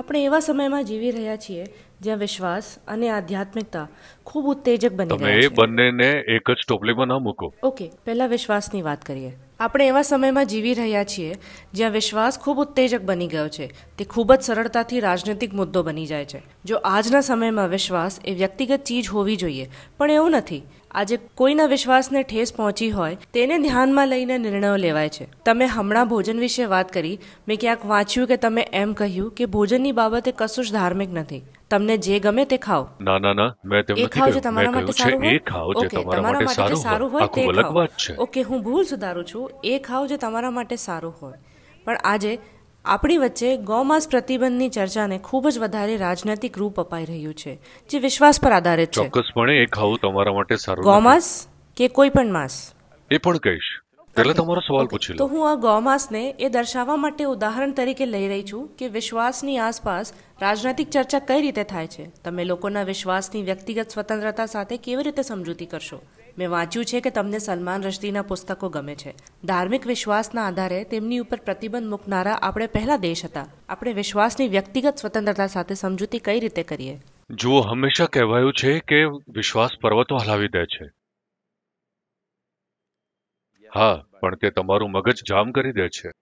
આપણે એવા સમયમાં જીવી રહ્યા છીએ જ્યાં વિશ્વાસ અને આધ્યાત્મિકતા ખૂબ ઉત્તેજક બની રહ્યા છે તમે બંનેને એક જ ટોપલીમાં ન મૂકો ઓકે પહેલા વિશ્વાસની વાત કરીએ આપણે એવા સમયમાં જીવી રહ્યા છીએ જ્યાં વિશ્વાસ ખૂબ ઉત્તેજક બની ગયો છે તે ખૂબ જ સરળતાથી રાજનૈતિક મુદ્દો બની જાય છે જો આજના સમયમાં વિશ્વાસ એ વ્યક્તિગત ચીજ હોવી જોઈએ પણ એવું નથી આજે કોઈના વિશ્વાસને ઠેસ પહોંચી હોય તેને ધ્યાનમાં લઈને નિર્ણયો લેવાય છે તમે હમણાં ભોજન વિશે વાત કરી મેં ક્યાંક વાંચ્યું કે તમે એમ કહ્યું કે ભોજનની બાબતે કશું જ ધાર્મિક નથી તમને જે ગમે તે ખાઓ ના ના ના મેં તેમ નથી ખાઓ જે તમારા માટે સારું હોય એ ખાઓ જે તમારા માટે સારું હોય તે ખાઓ ઓકે હું ભૂલ સુધારું છું એ ખાઓ જે તમારા માટે સારું હોય પણ આજે આપણી વચ્ચે ગૌમાંસ પ્રતિબંધની ચર્ચાને ખૂબ જ વધારે રાજનૈતિક રૂપ અપાઈ રહ્યું છે જે વિશ્વાસ પર આધારિત છે ચોક્કસપણે એ ખાવું તમારા માટે સારું ગૌમાંસ કે કોઈ પણ માંસ એ પણ કહીશ પહેલા તમારો સવાલ પૂછી તો હું આ ગૌમાંસને એ દર્શાવવા માટે ઉદાહરણ તરીકે લઈ રહી છું કે વિશ્વાસની આસપાસ રાજનૈતિક ચર્ચા કઈ રીતે થાય છે તમે લોકોના વિશ્વાસની વ્યક્તિગત સ્વતંત્રતા સાથે કેવી રીતે સમજૂતી કરશો મેં વાંચ્યું છે કે તમને સલમાન રશ્દીના પુસ્તકો ગમે છે ધાર્મિક વિશ્વાસના આધારે તેમની ઉપર પ્રતિબંધ મૂકનારા આપણે પહેલા દેશ હતા આપણે વિશ્વાસની વ્યક્તિગત સ્વતંત્રતા સાથે સમજૂતી કઈ રીતે કરીએ જુઓ હંમેશા કહેવાયું છે કે વિશ્વાસ પર્વતો હલાવી દે છે હા પણ તે તમારું મગજ જામ કરી દે છે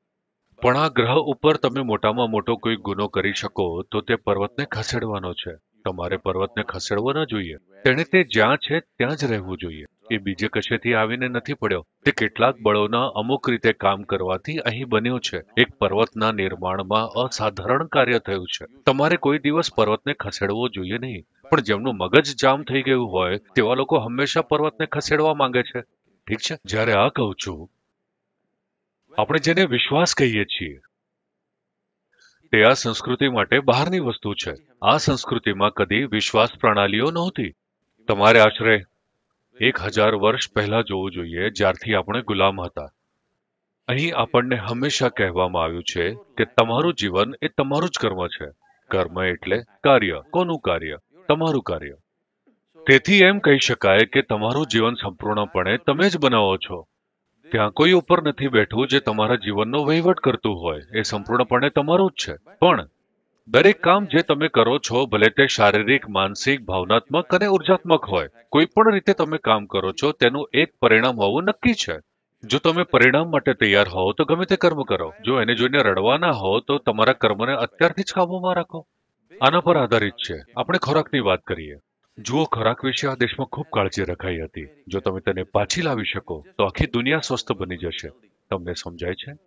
પણ આ ગ્રહ ઉપર તમે મોટામાં મોટો કોઈ ગુનો કરી શકો તો તે પર્વતને ખસેડવાનો છે તમારે પર્વતને ખસેડવો ન જોઈએ તેણે તે જ્યાં છે ત્યાં જ રહેવું જોઈએ એ બીજે કશેથી આવીને નથી પડ્યો તે કેટલાક બળોના અમુક રીતે કામ કરવાથી અહીં બન્યો છે એક પર્વતના નિર્માણમાં અસાધારણ કાર્ય થયું છે તમારે કોઈ દિવસ પર્વતને ખસેડવો જોઈએ નહીં પણ જેમનું મગજ જામ થઈ ગયું હોય તેવા લોકો હંમેશા પર્વતને ખસેડવા માંગે છે ઠીક છે જ્યારે આ કહું છું આપણે જેને વિશ્વાસ કહીએ છીએ તે આ સંસ્કૃતિ માટે બહારની વસ્તુ છે આ સંસ્કૃતિમાં કદી વિશ્વાસ પ્રણાલીઓ નહોતી તમારે આશરે એક હજાર વર્ષ પહેલા જોવું જોઈએ જ્યારથી આપણે ગુલામ હતા અહીં આપણને હંમેશા કહેવામાં આવ્યું છે કે તમારું જીવન એ તમારું જ કર્મ છે કર્મ એટલે કાર્ય કોનું કાર્ય તમારું કાર્ય તેથી એમ કહી શકાય કે તમારું જીવન સંપૂર્ણપણે તમે જ બનાવો છો ત્યાં કોઈ ઉપર નથી બેઠું જે તમારા જીવનનો વહીવટ કરતું હોય એ સંપૂર્ણપણે તમારું જ છે પણ દરેક કામ જે તમે કરો છો ભલે તે શારીરિક માનસિક ભાવનાત્મક અને ઉર્જાત્મક હોય કોઈ પણ રીતે તમે કામ કરો છો તેનું એક પરિણામ હોવું નક્કી છે જો તમે પરિણામ માટે તૈયાર હો તો ગમે તે કર્મ કરો જો એને જોઈને રડવાના હો તો તમારા કર્મને અત્યારથી જ કાબૂમાં રાખો આના પર આધારિત છે આપણે ખોરાકની વાત કરીએ જુઓ ખોરાક વિશે આ દેશમાં ખૂબ કાળજી રખાઈ હતી જો તમે તેને પાછી લાવી શકો તો આખી દુનિયા સ્વસ્થ બની જશે તમને સમજાય છે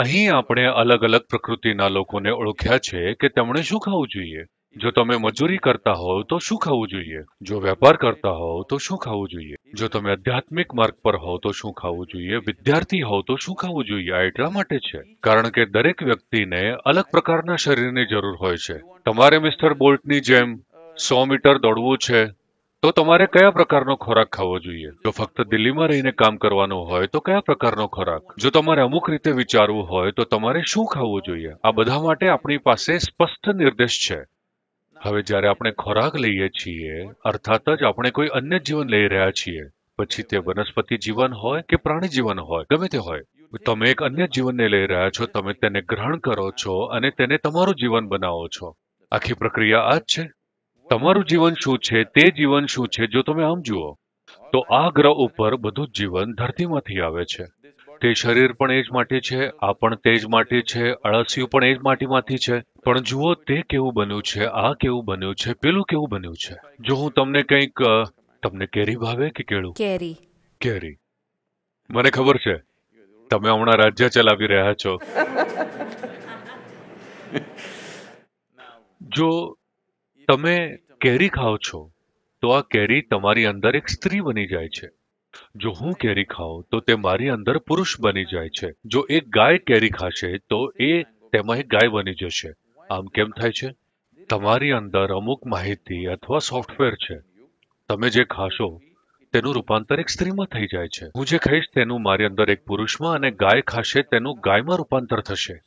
અહીં આપણે અલગ અલગ પ્રકૃતિના લોકોને ઓળખ્યા છે કે તેમણે શું ખાવું જોઈએ જો તમે મજૂરી કરતા હોવ તો શું ખાવું જોઈએ જો વેપાર કરતા હોવ તો શું ખાવું જોઈએ જો તમે આધ્યાત્મિક માર્ગ પર હોવ તો શું ખાવું જોઈએ વિદ્યાર્થી હોવ તો શું ખાવું જોઈએ આ એટલા માટે છે કારણ કે દરેક વ્યક્તિને અલગ પ્રકારના શરીરની જરૂર હોય છે તમારે મિસ્ટર બોલ્ટની જેમ સો મીટર દોડવું છે તો તમારે કયા પ્રકારનો ખોરાક ખાવો જોઈએ જો ફક્ત દિલ્હીમાં રહીને કામ કરવાનું હોય તો કયા પ્રકારનો ખોરાક જો તમારે અમુક રીતે વિચારવું હોય તો તમારે શું ખાવું જોઈએ આ બધા માટે આપણી પાસે સ્પષ્ટ નિર્દેશ છે હવે જ્યારે આપણે ખોરાક લઈએ છીએ અર્થાત જ આપણે કોઈ અન્ય જીવન લઈ રહ્યા છીએ પછી તે વનસ્પતિ જીવન હોય કે પ્રાણી જીવન હોય ગમે તે હોય તમે એક અન્ય જીવનને લઈ રહ્યા છો તમે તેને ગ્રહણ કરો છો અને તેને તમારું જીવન બનાવો છો આખી પ્રક્રિયા આ જ છે તમારું જીવન શું છે તે જીવન શું છે જો તમે આમ જુઓ તો આ ગ્રહ ઉપર બધું જીવન ધરતીમાંથી આવે છે તે શરીર પણ એ જ માટી છે આ પણ તે જ માટી છે અળસિયું પણ એ જ માટીમાંથી છે પણ જુઓ તે કેવું બન્યું છે આ કેવું બન્યું છે પેલું કેવું બન્યું છે જો હું તમને કંઈક તમને કેરી ભાવે કે કેળું કેરી કેરી મને ખબર છે તમે હમણાં રાજ્ય ચલાવી રહ્યા છો જો તમે કેરી ખાઓ છો તો આ કેરી તમારી અંદર એક સ્ત્રી બની જાય છે જો હું કેરી ખાઉં તો તે મારી અંદર પુરુષ બની જાય છે જો એક ગાય કેરી ખાશે તો એ તેમાં એક ગાય બની જશે આમ કેમ થાય છે તમારી અંદર અમુક માહિતી અથવા સોફ્ટવેર છે તમે જે ખાશો તેનું રૂપાંતર એક સ્ત્રીમાં થઈ જાય છે હું જે ખાઈશ તેનું મારી અંદર એક પુરુષમાં અને ગાય ખાશે તેનું ગાયમાં રૂપાંતર થશે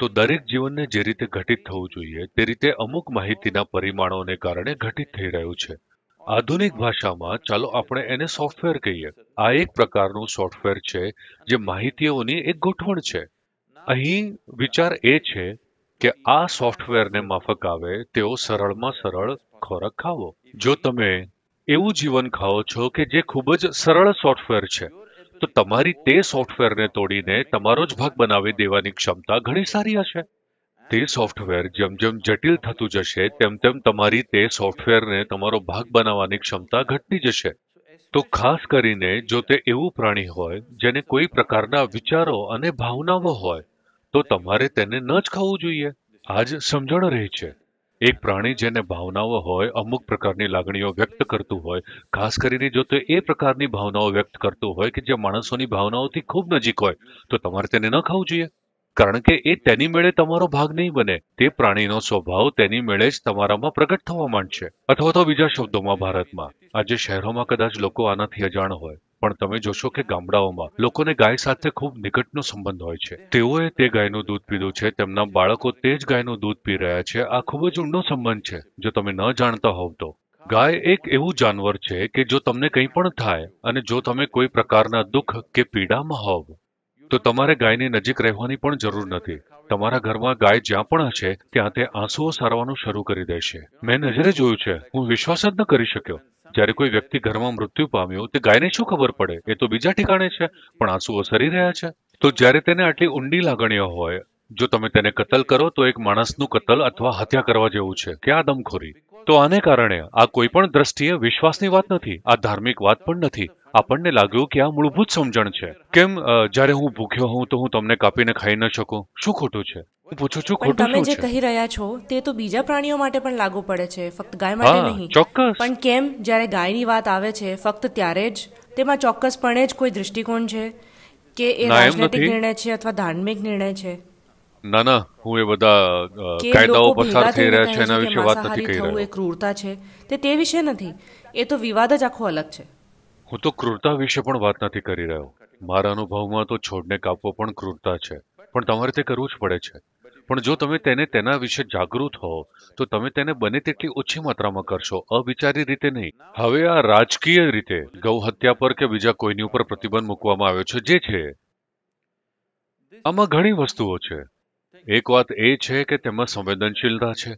તો દરેક જીવનને જે રીતે ઘટિત થવું જોઈએ તે રીતે અમુક માહિતીના પરિમાણોને કારણે ઘટિત થઈ રહ્યું છે આધુનિક ભાષામાં ચાલો આપણે એને સોફ્ટવેર કહીએ આ એક પ્રકારનું સોફ્ટવેર છે જે માહિતીઓની એક ગોઠવણ છે અહીં વિચાર એ છે કે આ સોફ્ટવેરને માફક આવે તેઓ સરળમાં સરળ ખોરાક ખાવો જો તમે એવું જીવન ખાઓ છો કે જે ખૂબ જ સરળ સોફ્ટવેર છે તો તમારી તે સોફ્ટવેરને તોડીને તમારો જ ભાગ બનાવી દેવાની ક્ષમતા ઘણી સારી હશે તે સોફ્ટવેર જેમ જેમ જટિલ થતું જશે તેમ તેમ તમારી તે સોફ્ટવેરને તમારો ભાગ બનાવવાની ક્ષમતા ઘટતી જશે તો ખાસ કરીને જો તે એવું પ્રાણી હોય જેને કોઈ પ્રકારના વિચારો અને ભાવનાઓ હોય તો તમારે તેને ન જ ખાવું જોઈએ આજ સમજણ રહી છે એક પ્રાણી જેને ભાવનાઓ હોય અમુક પ્રકારની લાગણીઓ વ્યક્ત કરતું હોય ખાસ કરીને જો તે એ પ્રકારની ભાવનાઓ વ્યક્ત કરતું હોય કે જે માણસોની ભાવનાઓથી ખૂબ નજીક હોય તો તમારે તેને ન ખાવું જોઈએ કારણ કે એ તેની મેળે તમારો ભાગ નહીં બને તે પ્રાણીનો સ્વભાવ તેની મેળે જ તમારામાં પ્રગટ થવા માંડશે અથવા તો બીજા શબ્દોમાં ભારતમાં આજે શહેરોમાં કદાચ લોકો આનાથી અજાણ હોય પણ તમે જોશો કે ગામડાઓમાં લોકોને ગાય સાથે ખૂબ નિકટનો સંબંધ હોય છે તેઓએ તે ગાયનું દૂધ પીધું છે તેમના બાળકો તે જ ગાયનું દૂધ પી રહ્યા છે આ ખૂબ જ ઊંડો સંબંધ છે જો તમે ન જાણતા હોવ તો ગાય એક એવું જાનવર છે કે જો તમને કંઈ પણ થાય અને જો તમે કોઈ પ્રકારના દુઃખ કે પીડામાં હોવ તો તમારે ગાયની નજીક રહેવાની પણ જરૂર નથી તમારા ઘરમાં ગાય જ્યાં પણ હશે ત્યાં તે આંસુઓ સારવાનું શરૂ કરી દેશે મેં નજરે જોયું છે હું વિશ્વાસ જ ન કરી શક્યો જ્યારે કોઈ વ્યક્તિ ઘરમાં મૃત્યુ પામ્યો તે ગાયને શું ખબર પડે એ તો બીજા ઠिकाणे છે પણ આંસુઓ સરી રહ્યા છે તો જ્યારે તેને આટલી ઊંડી લાગણીઓ હોય જો તમે તેને કતલ કરો તો એક માણસનું કતલ અથવા હત્યા કરવા જેવું છે કે આ દમખોરી તો આને કારણે આ કોઈ પણ દ્રષ્ટિએ વિશ્વાસની વાત નથી આ ધાર્મિક વાત પણ નથી આપણને લાગ્યું કે આ મૂળભૂત સમજણ છે કેમ જ્યારે હું ભૂખ્યો હોઉં તો હું તમને કાપીને ખાઈ ન શકું શું ખોટું છે પૂછું છું ખોટું તમે જે કહી રહ્યા છો તે તો બીજા પ્રાણીઓ માટે પણ લાગુ પડે છે ફક્ત ગાય માટે નહીં ચોક્કસ પણ કેમ જ્યારે ગાયની વાત આવે છે ફક્ત ત્યારે જ તેમાં ચોક્કસપણે જ કોઈ દૃષ્ટિકોણ છે કે એ રાજનૈતિક નિર્ણય છે અથવા ધાર્મિક નિર્ણય છે ના ના હું એ બધા કાયદાઓ પસાર થઈ રહ્યા છે એના વિશે વાત નથી કહી રહ્યો એ ક્રૂરતા છે તે તે વિશે નથી એ તો વિવાદ જ આખો અલગ છે હું તો ક્રૂરતા વિશે પણ વાત નથી કરી રહ્યો મારા અનુભવમાં તો છોડને કાપવો પણ ક્રૂરતા છે પણ તમારે તે કરવું જ પડે છે પણ જો તમે તેને તેના વિશે જાગૃત હો તો તમે તેને બને તેટલી ઓછી માત્રામાં કરશો અવિચારી રીતે નહીં હવે આ રાજકીય રીતે ગૌ હત્યા પર કે બીજા કોઈની ઉપર પ્રતિબંધ મૂકવામાં આવ્યો છે જે છે આમાં ઘણી વસ્તુઓ છે એક વાત એ છે કે તેમાં સંવેદનશીલતા છે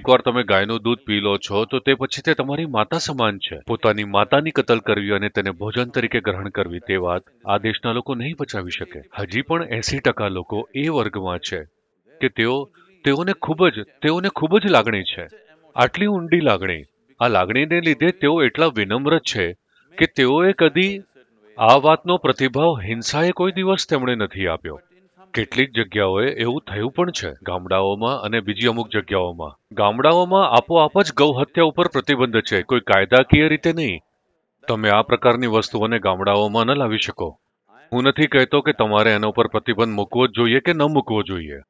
એકવાર તમે ગાયનું દૂધ પી લો છો તો તે પછી તે તમારી માતા સમાન છે પોતાની માતાની કતલ કરવી અને તેને ભોજન તરીકે ગ્રહણ કરવી તે વાત આ દેશના લોકો નહીં બચાવી શકે હજી પણ એસી ટકા લોકો એ વર્ગમાં છે કે તેઓ તેઓને ખૂબ જ તેઓને ખૂબ જ લાગણી છે આટલી ઊંડી લાગણી આ લાગણીને લીધે તેઓ એટલા વિનમ્ર છે કે તેઓએ કદી આ વાતનો પ્રતિભાવ હિંસાએ કોઈ દિવસ તેમણે નથી આપ્યો કેટલીક જગ્યાઓએ એવું થયું પણ છે ગામડાઓમાં અને બીજી અમુક જગ્યાઓમાં ગામડાઓમાં આપોઆપ જ ગૌહત્યા ઉપર પ્રતિબંધ છે કોઈ કાયદાકીય રીતે નહીં તમે આ પ્રકારની વસ્તુઓને ગામડાઓમાં ન લાવી શકો હું નથી કહેતો કે તમારે એના ઉપર પ્રતિબંધ મૂકવો જ જોઈએ કે ન મૂકવો જોઈએ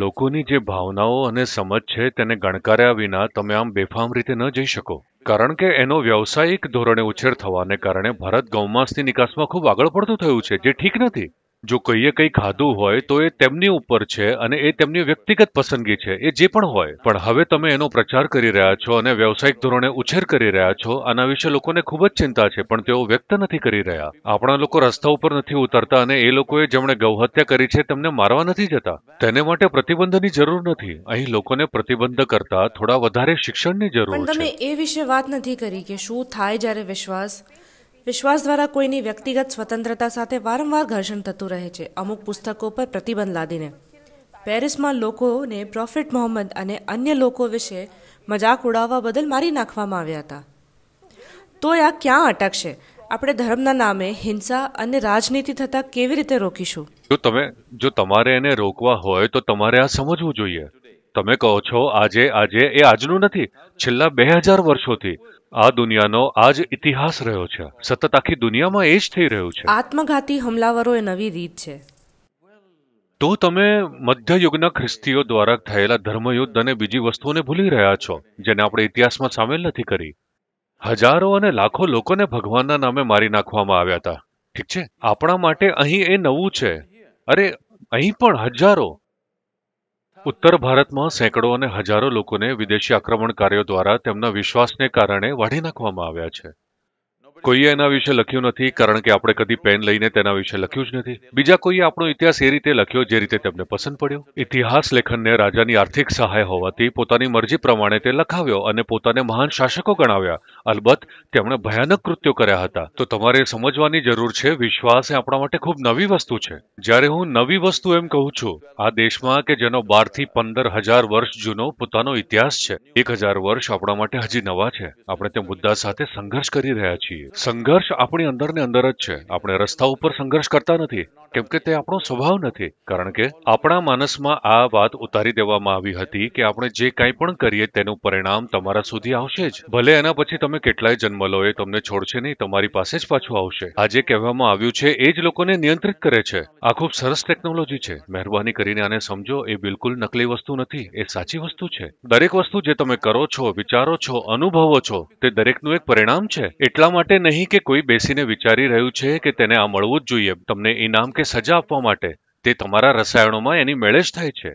લોકોની જે ભાવનાઓ અને સમજ છે તેને ગણકાર્યા વિના તમે આમ બેફામ રીતે ન જઈ શકો કારણ કે એનો વ્યવસાયિક ધોરણે ઉછેર થવાને કારણે ભારત ગૌમાંસની નિકાસમાં ખૂબ આગળ પડતું થયું છે જે ઠીક નથી જો કહીએ કંઈ ખાધું હોય તો એ તેમની ઉપર છે અને એ તેમની વ્યક્તિગત પસંદગી છે એ જે પણ હોય પણ હવે તમે એનો પ્રચાર કરી રહ્યા છો અને વ્યવસાયિક ધોરણે ઉછેર કરી રહ્યા છો આના વિશે લોકોને ખૂબ જ ચિંતા છે પણ તેઓ વ્યક્ત નથી કરી રહ્યા આપણા લોકો રસ્તા ઉપર નથી ઉતરતા અને એ લોકોએ જેમણે ગૌહત્યા કરી છે તેમને મારવા નથી જતા તેને માટે પ્રતિબંધની જરૂર નથી અહીં લોકોને પ્રતિબંધ કરતા થોડા વધારે શિક્ષણની જરૂર છે તમે એ વિશે વાત નથી કરી કે શું થાય જ્યારે વિશ્વાસ વિશ્વાસ દ્વારા કોઈની વ્યક્તિગત સ્વતંત્રતા સાથે વારંવાર ઘર્ષણ થતું રહે છે અમુક પુસ્તકો પર પ્રતિબંધ લાદીને પેરિસમાં લોકોને પ્રોફેટ મોહમ્મદ અને અન્ય લોકો વિશે મજાક ઉડાવવા બદલ મારી નાખવામાં આવ્યા હતા તો આ ક્યાં અટકશે આપણે ધર્મના નામે હિંસા અને રાજનીતિ થતા કેવી રીતે રોકીશું જો તમે જો તમારે એને રોકવા હોય તો તમારે આ સમજવું જોઈએ તમે કહો છો આજે આજે એ આજનું નથી છેલ્લા બે હજાર વર્ષોથી આ દુનિયાનો આ ઇતિહાસ રહ્યો છે સતત આખી દુનિયામાં એ જ થઈ રહ્યું છે આત્મઘાતી હુમલાવરો એ નવી રીત છે તો તમે મધ્યયુગના ખ્રિસ્તીઓ દ્વારા થયેલા ધર્મયુદ્ધ અને બીજી વસ્તુઓને ભૂલી રહ્યા છો જેને આપણે ઇતિહાસમાં સામેલ નથી કરી હજારો અને લાખો લોકોને ભગવાનના નામે મારી નાખવામાં આવ્યા હતા ઠીક છે આપણા માટે અહીં એ નવું છે અરે અહીં પણ હજારો ઉત્તર ભારતમાં સેંકડો અને હજારો લોકોને વિદેશી આક્રમણકારીઓ દ્વારા તેમના વિશ્વાસને કારણે વાઢી નાખવામાં આવ્યા છે કોઈએ એના વિશે લખ્યું નથી કારણ કે આપણે કદી પેન લઈને તેના વિશે લખ્યું જ નથી બીજા કોઈએ આપણો ઇતિહાસ એ રીતે લખ્યો જે રીતે તેમને પસંદ પડ્યો ઇતિહાસ લેખનને રાજાની આર્થિક સહાય હોવાથી પોતાની મરજી પ્રમાણે તે લખાવ્યો અને પોતાને મહાન શાસકો ગણાવ્યા અલબત્ત તેમણે ભયાનક કૃત્યો કર્યા હતા તો તમારે સમજવાની જરૂર છે વિશ્વાસ એ આપણા માટે ખૂબ નવી વસ્તુ છે જ્યારે હું નવી વસ્તુ એમ કહું છું આ દેશમાં કે જેનો બારથી પંદર હજાર વર્ષ જૂનો પોતાનો ઇતિહાસ છે એક હજાર વર્ષ આપણા માટે હજી નવા છે આપણે તે મુદ્દા સાથે સંઘર્ષ કરી રહ્યા છીએ સંઘર્ષ આપણી અંદર ને અંદર જ છે આપણે રસ્તા ઉપર સંઘર્ષ કરતા નથી કેમ કે તે આપણો સ્વભાવ નથી કારણ કે આપણા માનસમાં આ વાત ઉતારી દેવામાં આવી હતી કે આપણે જે કાંઈ પણ કરીએ તેનું પરિણામ તમારા સુધી આવશે જ ભલે એના પછી તમે કેટલાય જન્મ લો એ તમને છોડશે નહીં તમારી પાસે જ પાછું આવશે આજે કહેવામાં આવ્યું છે એ જ લોકોને નિયંત્રિત કરે છે આ ખૂબ સરસ ટેકનોલોજી છે મહેરબાની કરીને આને સમજો એ બિલકુલ નકલી વસ્તુ નથી એ સાચી વસ્તુ છે દરેક વસ્તુ જે તમે કરો છો વિચારો છો અનુભવો છો તે દરેકનું એક પરિણામ છે એટલા માટે માટે નહીં કે કોઈ બેસીને વિચારી રહ્યું છે કે તેને આ મળવું જ જોઈએ તમને ઇનામ કે સજા આપવા માટે તે તમારા રસાયણોમાં એની મેળે જ થાય છે